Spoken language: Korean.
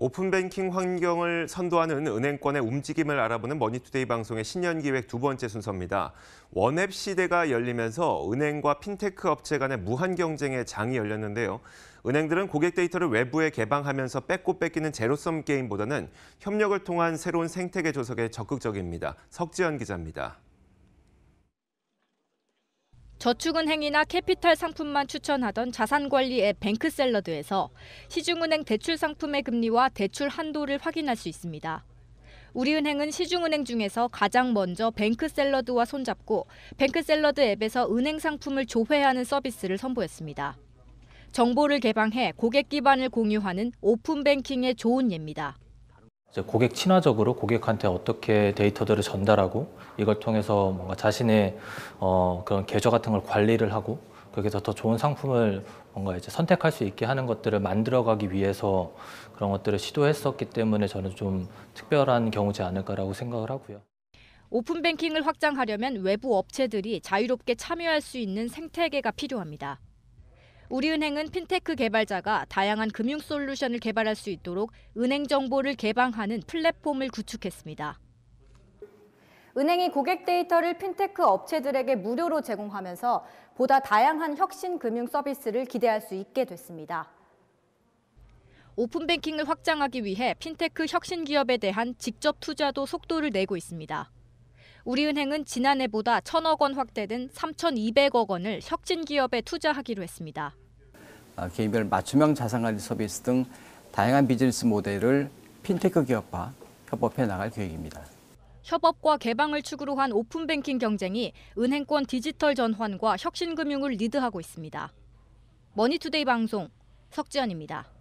오픈뱅킹 환경을 선도하는 은행권의 움직임을 알아보는 머니투데이 방송의 신년 기획 두 번째 순서입니다. 원앱 시대가 열리면서 은행과 핀테크 업체 간의 무한 경쟁의 장이 열렸는데요. 은행들은 고객 데이터를 외부에 개방하면서 뺏고 뺏기는 제로섬 게임보다는 협력을 통한 새로운 생태계 조성에 적극적입니다. 석지연 기자입니다. 저축은행이나 캐피탈 상품만 추천하던 자산관리 앱 뱅크샐러드에서 시중은행 대출 상품의 금리와 대출 한도를 확인할 수 있습니다. 우리은행은 시중은행 중에서 가장 먼저 뱅크샐러드와 손잡고 뱅크샐러드 앱에서 은행 상품을 조회하는 서비스를 선보였습니다. 정보를 개방해 고객 기반을 공유하는 오픈뱅킹의 좋은 예입니다. 고객 친화적으로 고객한테 어떻게 데이터들을 전달하고 이걸 통해서 뭔가 자신의 어, 그런 계좌 같은 걸 관리를 하고 거기서 더 좋은 상품을 뭔가 이제 선택할 수 있게 하는 것들을 만들어가기 위해서 그런 것들을 시도했었기 때문에 저는 좀 특별한 경우지 않을까라고 생각을 하고요. 오픈뱅킹을 확장하려면 외부 업체들이 자유롭게 참여할 수 있는 생태계가 필요합니다. 우리은행은 핀테크 개발자가 다양한 금융 솔루션을 개발할 수 있도록 은행 정보를 개방하는 플랫폼을 구축했습니다. 은행이 고객 데이터를 핀테크 업체들에게 무료로 제공하면서 보다 다양한 혁신 금융 서비스를 기대할 수 있게 됐습니다. 오픈뱅킹을 확장하기 위해 핀테크 혁신 기업에 대한 직접 투자도 속도를 내고 있습니다. 우리은행은 지난해보다 천억 원 확대된 3,200억 원을 혁신 기업에 투자하기로 했습니다. 아, 개인별 맞춤형 자산관리 서비스 등 다양한 비즈니스 모델을 핀테크 기업과 협업해 나갈 계획입니다. 협업과 개방을 축으로 한 오픈뱅킹 경쟁이 은행권 디지털 전환과 혁신금융을 리드하고 있습니다. 머니투데이 방송 석지연입니다.